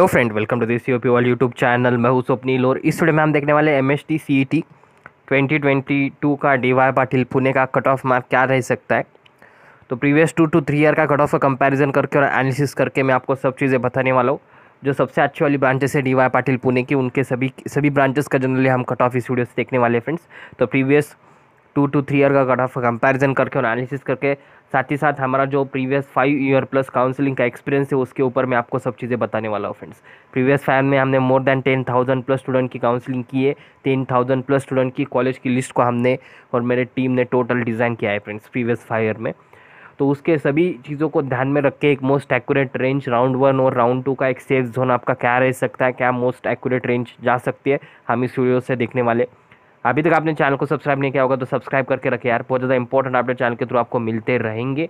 hello friend welcome to this C P वाल YouTube channel मैं हूं स्वप्नील और इस वीडियो में हम देखने वाले M S T C E T twenty twenty two का डी वाई पाटिल पुणे का कट ऑफ मार्क क्या रह सकता है तो previous two to three year का कट ऑफ का कंपैरिजन करके और एनालिसिस करके मैं आपको सब चीज़ें बताने वाला हूँ जो सबसे अच्छी वाली ब्रांचेस है डी वाई पाटिल पुणे की उनके सभी सभी ब्रांचेस का जनरली हम कट ऑफ इस वीडियो से देखने वाले फ्रेंड्स तो previous two to three year का कट ऑफ कंपेरिजन करके एनालिसिस करके साथ ही साथ हमारा जो previous five year plus counselling का एक्सपीरियंस है उसके ऊपर मैं आपको सब चीज़ें बताने वाला हूँ फ्रेंड्स प्रीवियस फाइव में हमने more than ten thousand plus student की काउंसलिंग की है टेन थाउजेंड प्लस स्टूडेंट की कॉलेज की लिस्ट को हमने और मेरे टीम ने टोटल डिज़ाइन किया है फ्रेंड्स प्रीवियस फाइव ईयर में तो उसके सभी चीज़ों को ध्यान में रख के एक most accurate range round one और राउंड टू का एक सेफ जोन आपका क्या रह सकता है क्या मोस्ट एक्यूरेट रेंज जा सकती है हम इस वीडियो से देखने वाले अभी तक आपने चैनल को सब्सक्राइब नहीं किया होगा तो सब्सक्राइब करके रखे यार बहुत ज़्यादा इंपॉर्टेंट अपडेट चैनल के थ्रू आपको मिलते रहेंगे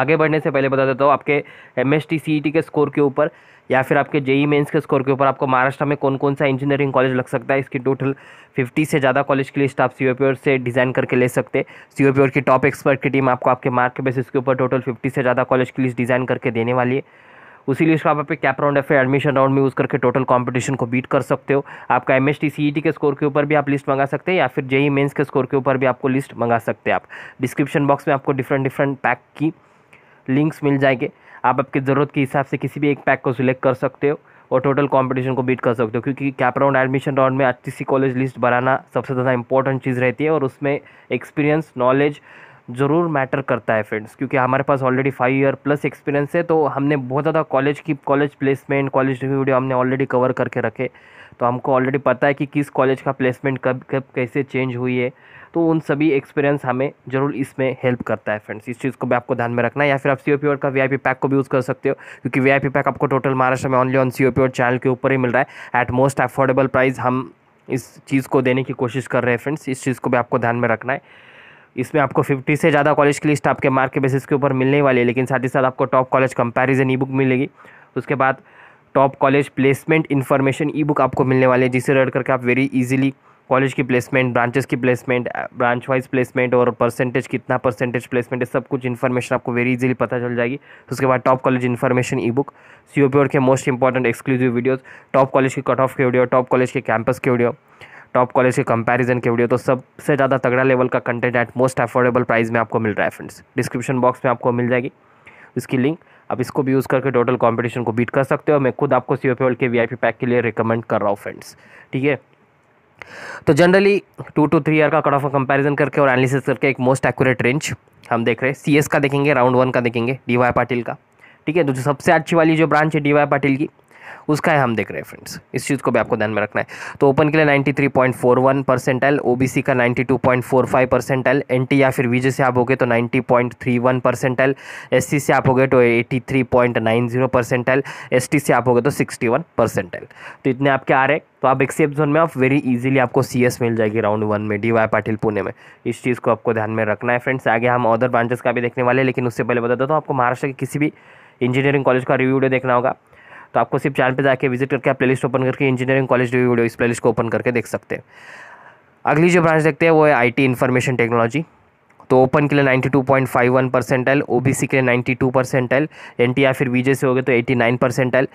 आगे बढ़ने से पहले बता देता हूँ आपके एम एस e के स्कोर के ऊपर या फिर आपके जेई मेंस e e के स्कोर के ऊपर आपको महाराष्ट्र में कौन कौन सा इंजीनियरिंग कॉलेज लग सकता है इसकी टोटल 50 से ज़्यादा कॉलेज के लिस्ट आप सी ओ से डिज़ाइन करके ले सकते हैं सी ओ की टॉप एक्सपर्ट की टीम आपको आपके मार्क के बेसिस के ऊपर टोटल 50 से ज़्यादा कॉलेज की लिस्ट डिज़ाइन करके देने वाली है उसी लिस्ट इसको आप कैप राउंड या एडमिशन राउंड में यूज़ करके टोटल कॉम्पिटिशन को बीट कर सकते हो आपका एम एस e के स्कोर के ऊपर भी आप लिस्ट मंगा सकते हैं या फिर जेई मेन्स e e के स्कोर के ऊपर भी आपको लिस्ट मंगा सकते हैं आप डिस्क्रिप्शन बॉक्स में आपको डिफरेंट डिफरेंट पैक की लिंक्स मिल जाएंगे आप आपकी ज़रूरत के हिसाब से किसी भी एक पैक को सिलेक्ट कर सकते हो और टोटल कंपटीशन को बीट कर सकते हो क्योंकि कैप राउंड एडमिशन राउंड में अच्छी सी कॉलेज लिस्ट बनाना सबसे ज़्यादा इंपॉर्टेंट चीज़ रहती है और उसमें एक्सपीरियंस नॉलेज ज़रूर मैटर करता है फ्रेंड्स क्योंकि हमारे पास already five year plus experience है तो हमने बहुत ज़्यादा कॉलेज की कॉलेज प्लेसमेंट कॉलेज वीडियो हमने ऑलरेडी कवर करके रखे तो हमको ऑलरेडी पता है कि किस कॉलेज का प्लेसमेंट कब कब कैसे चेंज हुई है तो उन सभी एक्सपीरियंस हमें ज़रूर इसमें हेल्प करता है फ्रेंड्स इस चीज़ को भी आपको ध्यान में रखना है या फिर आप सी ओ पी का वी आई पी पैक को भी यूज़ कर सकते हो क्योंकि वी आई पी पैक आपको टोटल महाराष्ट्र में only on C O P channel के ऊपर ही मिल रहा है एट मोस्ट अफोर्डेबल प्राइस हम इस चीज़ को देने की कोशिश कर रहे हैं फ्रेंड्स इस चीज़ को भी आपको ध्यान में रखना है इसमें आपको 50 से ज़्यादा कॉलेज की लिस्ट आपके मार्क के बेसिस के ऊपर मिलने वाली है लेकिन साथ ही साथ आपको top college comparison e book मिलेगी उसके बाद top college placement information e book आपको मिलने वाली है जिसे रेड करके आप वेरी ईजिली कॉलेज की प्लेसमेंट ब्रांचेस की प्लेसमेंट ब्रांच वाइज प्लेसमेंट और परसेंटेज कितना परसेंटेज प्लेसमेंट है सब कुछ इन्फॉर्मेशन आपको वेरी इजीली पता चल जाएगी उसके बाद top college information e book C O P के most important exclusive videos top college की कट ऑफ के वीडियो टॉप कॉलेज के कैंपस के वीडियो टॉप कॉलेज के कंपैरिजन के वीडियो तो सबसे ज़्यादा तगड़ा लेवल का content at most affordable price में आपको मिल रहा है फ्रेंड्स डिस्क्रिप्शन बॉक्स में आपको मिल जाएगी इसकी लिंक आप इसको भी यूज़ करके टोटल कॉम्पिटिशन को बीट कर सकते हो मैं खुद आपको सी ओ के वी पैक के लिए रिकमेंड कर रहा हूँ फ्रेंड्स ठीक है तो generally two to three year का कट ऑफ कंपैरिजन करके और एनालिसिस करके एक मोस्ट एक्यूरेट रेंज हम देख रहे हैं सी का देखेंगे राउंड वन का देखेंगे डी वाई पाटिल का ठीक है तो जो सबसे अच्छी वाली जो ब्रांच है डी वाई पाटिल की उसका है हम देख रहे हैं फ्रेंड्स इस चीज़ को भी आपको ध्यान में रखना है तो ओपन के लिए 93.41 परसेंटाइल ओबीसी का 92.45 परसेंटाइल एनटी या फिर वीजे से आप हो गए तो 90.31 परसेंटाइल एससी से आप हो गए तो 83.90 परसेंटाइल एसटी से आप हो गए तो 61 परसेंटाइल तो इतने आपके आ रहे हैं तो आप एक्सेप्ट जोन में आप वेरी इजीली आपको सीएस मिल जाएगी राउंड वन में डी वाई पाटिल पुणे में इस चीज़ को आपको ध्यान में रखना है फ्रेंड्स आगे हम अदर ब्रांचेस का भी देखने वाले हैं लेकिन उससे पहले बता देता हूँ आपको महाराष्ट्र के किसी भी इंजीनियरिंग कॉलेज का रिव्यू देखना होगा तो आपको सिर्फ चैनल पर जाकर विजिट करके आप लिस्ट ओपन करके इंजीनियरिंग कॉलेज डी वीडियो इस लिस्ट को ओपन करके देख सकते हैं अगली जो ब्रांच देखते हैं वो है आई टी इन्फॉर्मेशन टेक्नोलॉजी तो ओपन के लिए 92.51 परसेंटाइल सी के लिए 92 परसेंटाइल एन या फिर बीजे से हो गए तो 89 परसेंटाइल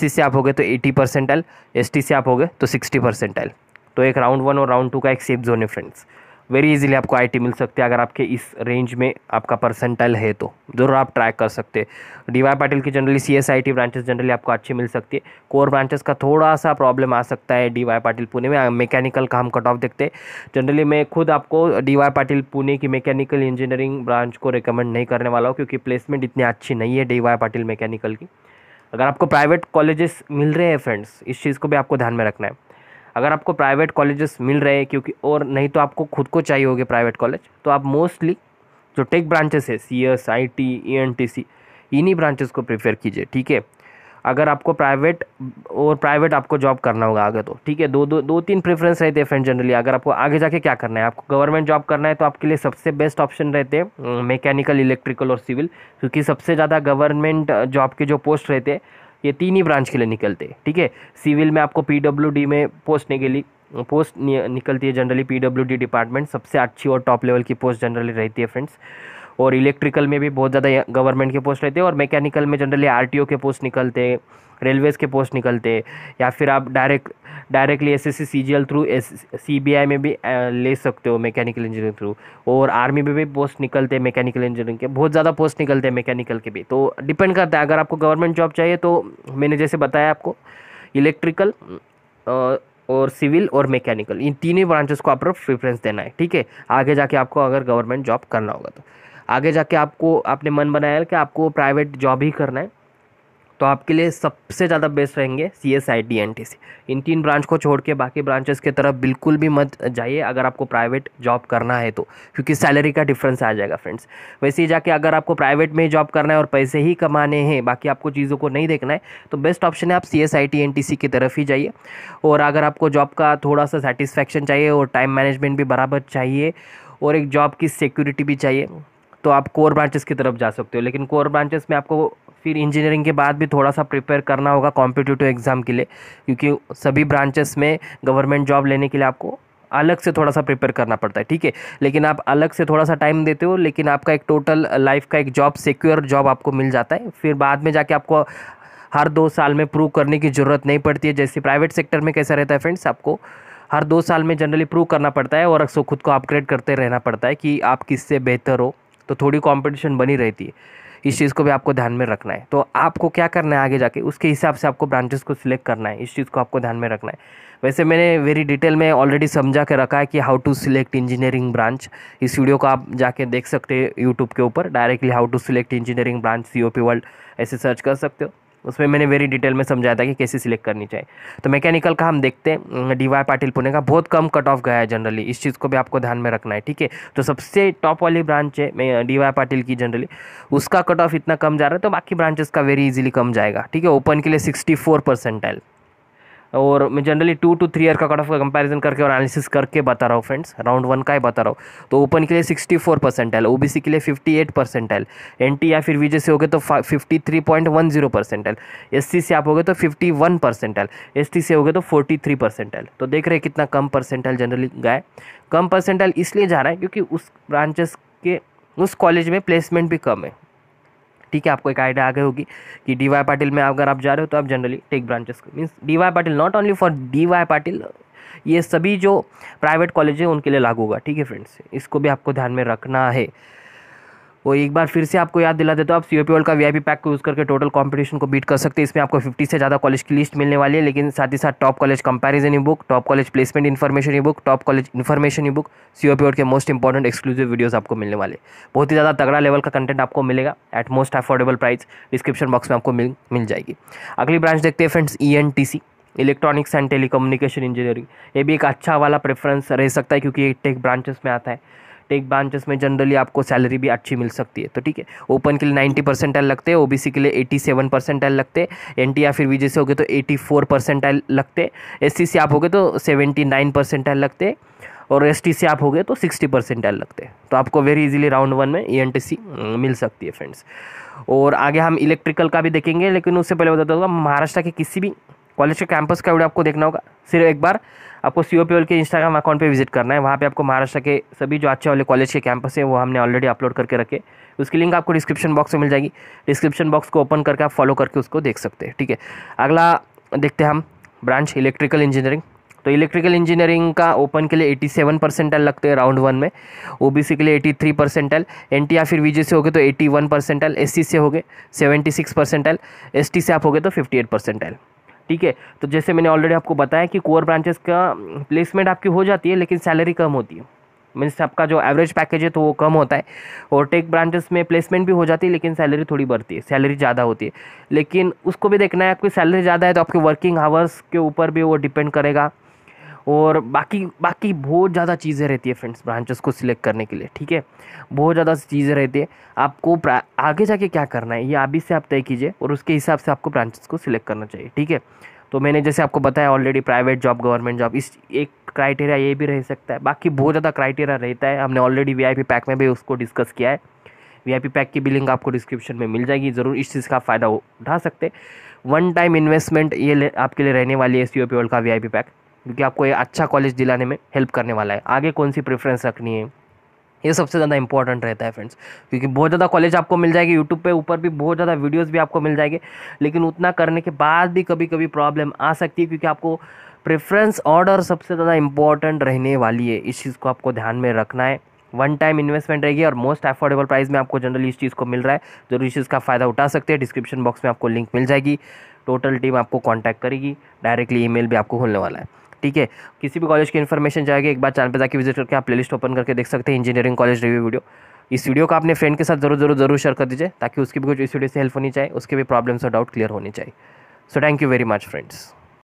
सी से आप हो गए तो 80 परसेंटाइल टी से आप हो गए तो 60 परसेंटाइल तो एक राउंड वन और राउंड टू का एक सेफ जोन है फ्रेंड्स वेरी इजीली आपको आईटी मिल सकती है अगर आपके इस रेंज में आपका परसेंटाइल है तो ज़रूर आप ट्राई कर सकते हैं डी वाई पाटिल की generally C S I T branches generally आपको अच्छी मिल सकती है कोर ब्रांचेस का थोड़ा सा प्रॉब्लम आ सकता है डी वाई पाटिल पुणे में मैकेनिकल का हम कट ऑफ देखते हैं जनरली मैं खुद आपको डी वाई पाटिल पुणे की मैकेनिकल इंजीनियरिंग ब्रांच को रिकमेंड नहीं करने वाला हूँ क्योंकि प्लेसमेंट इतनी अच्छी नहीं है डी वाई पाटिल मैकेनिकल की अगर आपको प्राइवेट कॉलेजेस मिल रहे हैं फ्रेंड्स इस चीज़ को भी आपको ध्यान में रखना है अगर आपको प्राइवेट कॉलेजेस मिल रहे हैं क्योंकि और नहीं तो आपको खुद को चाहिए होगी प्राइवेट कॉलेज तो आप मोस्टली जो टेक ब्रांचेस है C S I T E N T C इन्हीं ब्रांचेस को प्रेफर कीजिए ठीक है अगर आपको प्राइवेट और प्राइवेट आपको जॉब करना होगा आगे तो ठीक है दो दो दो तीन प्रेफरेंस रहते हैं फ्रेंड जनरली अगर आपको आगे जाके क्या करना है आपको गवर्नमेंट जॉब करना है तो आपके लिए सबसे बेस्ट ऑप्शन रहते हैं मैकेनिकल इलेक्ट्रिकल और सिविल क्योंकि सबसे ज़्यादा गवर्नमेंट जॉब के जो पोस्ट रहते हैं ये तीन ही ब्रांच के लिए निकलते हैं ठीक है सिविल में आपको पी में पोस्ट के लिए पोस्ट निकलती है जनरली पी डिपार्टमेंट सबसे अच्छी और टॉप लेवल की पोस्ट जनरली रहती है फ्रेंड्स और इलेक्ट्रिकल में भी बहुत ज़्यादा गवर्नमेंट के पोस्ट रहते हैं और मैकेनिकल में जनरली आर के पोस्ट निकलते हैं रेलवेज़ के पोस्ट निकलते या फिर आप direct directly S S C G L through S C B I में भी ले सकते हो मैकेनिकल इंजीनियरिंग थ्रू और आर्मी में भी पोस्ट निकलते हैं मैकेनिकल इंजीनियरिंग के बहुत ज़्यादा पोस्ट निकलते हैं मैकेनिकल के भी तो डिपेंड करता है अगर आपको गवर्नमेंट जॉब चाहिए तो मैंने जैसे बताया आपको इलेक्ट्रिकल और सिविल और मैकेनिकल इन तीन ही ब्रांचेस को आप प्रेफरेंस देना है ठीक है आगे जाके आपको अगर गवर्नमेंट जॉब करना होगा तो आगे जाके आपको आपने मन बनाया कि आपको प्राइवेट जॉब ही करना है तो आपके लिए सबसे ज़्यादा बेस्ट रहेंगे C S I T N T C इन तीन ब्रांच को छोड़ के बाकी ब्रांचेस के तरफ बिल्कुल भी मत जाइए अगर आपको प्राइवेट जॉब करना है तो क्योंकि सैलरी का डिफरेंस आ जाएगा फ्रेंड्स वैसे ही जाके अगर आपको प्राइवेट में ही जॉब करना है और पैसे ही कमाने हैं बाकी आपको चीज़ों को नहीं देखना है तो बेस्ट ऑप्शन है आप C S I T N T C की तरफ ही जाइए और अगर आपको जॉब का थोड़ा सा सेटिस्फैक्शन चाहिए और टाइम मैनेजमेंट भी बराबर चाहिए और एक जॉब की सिक्योरिटी भी चाहिए तो आप कोर ब्रांचेस की तरफ जा सकते हो लेकिन कोर ब्रांचेस में आपको फिर इंजीनियरिंग के बाद भी थोड़ा सा प्रिपेयर करना होगा कॉम्पिटिटिव एग्ज़ाम के लिए क्योंकि सभी ब्रांचेस में गवर्नमेंट जॉब लेने के लिए आपको अलग से थोड़ा सा प्रिपेयर करना पड़ता है ठीक है लेकिन आप अलग से थोड़ा सा टाइम देते हो लेकिन आपका एक टोटल लाइफ का एक जॉब सिक्योर जॉब आपको मिल जाता है फिर बाद में जाके आपको हर दो साल में प्रूव करने की ज़रूरत नहीं पड़ती है जैसे प्राइवेट सेक्टर में कैसा रहता है फ्रेंड्स आपको हर दो साल में जनरली प्रूव करना पड़ता है और खुद को अपग्रेड करते रहना पड़ता है कि आप किससे बेहतर हो तो थोड़ी कॉम्पिटिशन बनी रहती है इस चीज़ को भी आपको ध्यान में रखना है तो आपको क्या करना है आगे जाके उसके हिसाब से आपको ब्रांचेस को सिलेक्ट करना है इस चीज़ को आपको ध्यान में रखना है वैसे मैंने वेरी डिटेल में ऑलरेडी समझा के रखा है कि how to select engineering branch इस वीडियो को आप जाके देख सकते हैं यूट्यूब के ऊपर directly how to select engineering branch C world ऐसे सर्च कर सकते हो उसमें मैंने वेरी डिटेल में समझाया था कि कैसे सिलेक्ट करनी चाहिए तो मैकेनिकल का हम देखते हैं डी वाई पाटिल पुणे का बहुत कम कट ऑफ गया है जनरली इस चीज़ को भी आपको ध्यान में रखना है ठीक है तो सबसे टॉप वाली ब्रांच है डी वाई पाटिल की जनरली उसका कट ऑफ इतना कम जा रहा है तो बाकी ब्रांचेस का वेरी इजीली कम जाएगा ठीक है ओपन के लिए सिक्सटी फोर परसेंटाइल और मैं generally two to three year का कट ऑफ का कंपैरिजन करके और एनालिसिस करके बता रहा हूँ फ्रेंड्स राउंड वन का ही बता रहा हूँ तो ओपन के लिए sixty four percent percentile O के लिए fifty eight percent percentile N T या फिर वी से हो गए तो fifty three point one zero percent percentile S C से आप हो गए तो fifty one percent percentile S T से हो गए तो फोर्टी थ्री परसेंट परसेंटाइल तो देख रहे कितना कम परसेंट परसेंटाइल जनरली गए कम परसेंट है इसलिए जा रहा है क्योंकि उस ब्रांचेस के उस कॉलेज में प्लेसमेंट भी कम है ठीक है आपको एक आइडिया आगे होगी कि डी वाई पाटिल में अगर आप जा रहे हो तो आप जनरली टेक ब्रांचेस को means D Y Patil not only for D Y Patil ये सभी जो प्राइवेट कॉलेज है उनके लिए लागू होगा ठीक है फ्रेंड्स इसको भी आपको ध्यान में रखना है और एक बार फिर से आपको याद दिला देता तो आप सी ओ पी का वी पैक को यूज़ करके टोटल कॉम्पिटिशन को बीट कर सकते हैं इसमें आपको 50 से ज़्यादा कॉलेज की लिस्ट मिलने वाली है लेकिन साथ ही साथ top college comparison e book top college placement information e book top college information e book C O के मोस्ट इंपॉर्टेंट एक्सक्लूसिव वीडियोज़ आपको मिलने वाले बहुत ही ज़्यादा तगड़ा लेवल का कंटेंट आपको मिलेगा at most affordable price description box में आपको मिल मिल जाएगी अगली ब्रांच देखते हैं friends E N T C electronics and telecommunication engineering ये भी एक अच्छा वाला प्रेफरेंस रह सकता है क्योंकि ये टेक ब्रांचेस में आता है टेक ब्रांचेस में जनरली आपको सैलरी भी अच्छी मिल सकती है तो ठीक है ओपन के लिए नाइन्टी एल लगते हैं ओबीसी के लिए एटी सेवन एल लगते एन टी या फिर वीजे से हो गए तो एटी फोर परसेंट लगते एस सी से आप हो गए तो सेवेंटी नाइन एल लगते और एस टी से आप हो गए तो सिक्सटी एल लगते तो आपको वेरी इजीली राउंड वन में ई एन टी सी मिल सकती है फ्रेंड्स और आगे हम इलेक्ट्रिकल का भी देखेंगे लेकिन उससे पहले बताता हूँ महाराष्ट्र के किसी भी कॉलेज के कैंपस का वीडियो आपको देखना होगा सिर्फ एक बार आपको सी ओ पी एल के इंस्टाग्राम अकाउंट पे विजिट करना है वहाँ पे आपको महाराष्ट्र के सभी जो अच्छे वाले कॉलेज के कैंपस है वो हमने ऑलरेडी अपलोड करके रखे उसकी लिंक आपको डिस्क्रिप्शन बॉक्स में मिल जाएगी डिस्क्रिप्शन बॉक्स को ओपन करके आप फॉलो करके उसको देख सकते हैं ठीक है अगला देखते हैं हम ब्रांच इलेक्ट्रिकल इंजीनियरिंग तो इलेक्ट्रिकल इंजीनियरिंग का ओपन के लिए एटी सेवन एल लगते हैं राउंड वन में ओबीसी के लिए एटी थ्री परसेंटल एन या फिर वीजे से हो गए तो एटी वन परसेंटाइल एस से हो गए सेवेंटी सिक्स परसेंटाइल एस से आप हो गए तो फिफ्टी एट परसेंटाइल ठीक है तो जैसे मैंने ऑलरेडी आपको बताया कि कोर ब्रांचेस का प्लेसमेंट आपकी हो जाती है लेकिन सैलरी कम होती है मीन्स आपका जो एवरेज पैकेज है तो वो कम होता है और टेक ब्रांचेस में प्लेसमेंट भी हो जाती है लेकिन सैलरी थोड़ी बढ़ती है सैलरी ज़्यादा होती है लेकिन उसको भी देखना है आपकी सैलरी ज़्यादा है तो आपके वर्किंग आवर्स के ऊपर भी वो डिपेंड करेगा और बाकी बाकी बहुत ज़्यादा चीज़ें रहती है फ्रेंड्स ब्रांचेस को सिलेक्ट करने के लिए ठीक है बहुत ज़्यादा चीज़ें रहती है आपको आगे जाके क्या करना है ये अभी से आप तय कीजिए और उसके हिसाब से आपको ब्रांचेस को सिलेक्ट करना चाहिए ठीक है तो मैंने जैसे आपको बताया already private job government job इस एक क्राइटेरिया ये भी रह सकता है बाकी बहुत ज़्यादा क्राइटेरिया रहता है हमने ऑलरेडी वी पैक में भी उसको डिस्कस किया है वी पैक की भी लिंक आपको डिस्क्रिप्शन में मिल जाएगी ज़रूर इस चीज़ का फ़ायदा उठा सकते वन टाइम इन्वेस्टमेंट ये आपके लिए रहने वाली है सी ओ पी वर्ल्ड का वी पैक क्योंकि आपको ये अच्छा कॉलेज दिलाने में हेल्प करने वाला है आगे कौन सी प्रेफरेंस रखनी है ये सबसे ज़्यादा इंपॉर्टेंट रहता है फ्रेंड्स क्योंकि बहुत ज़्यादा कॉलेज आपको मिल जाएगी यूट्यूब पे ऊपर भी बहुत ज़्यादा वीडियोस भी आपको मिल जाएंगे लेकिन उतना करने के बाद भी कभी कभी प्रॉब्लम आ सकती है क्योंकि आपको प्रेफरेंस ऑर्डर सबसे ज़्यादा इंपॉर्टेंट रहने वाली है इस चीज़ को आपको ध्यान में रखना है वन टाइम इन्वेस्टमेंट रहेगी और मोस्ट अफोर्डेबल प्राइस में आपको जनरली इस चीज़ को मिल रहा है जरूर इस चीज़ का फ़ायदा उठा सकते हैं डिस्क्रिप्शन बॉक्स में आपको लिंक मिल जाएगी टोटल टीम आपको कॉन्टैक्ट करेगी डायरेक्टली ईमेल भी आपको खोलने वाला है ठीक है किसी भी कॉलेज की इन्फॉर्मेशन जाएगी एक बार चैनल पर जाकर विजिट करके आप प्लेलिस्ट ओपन करके देख सकते हैं इंजीनियरिंग कॉलेज रिव्यू वीडियो इस वीडियो को अपने फ्रेंड के साथ जरूर जरूर जरूर शेयर कर दीजिए ताकि उसकी भी कुछ इस वीडियो से हेल्प होनी चाहिए उसके भी प्रॉब्लम्स और डाउट क्लियर होनी चाहिए so thank you very much friends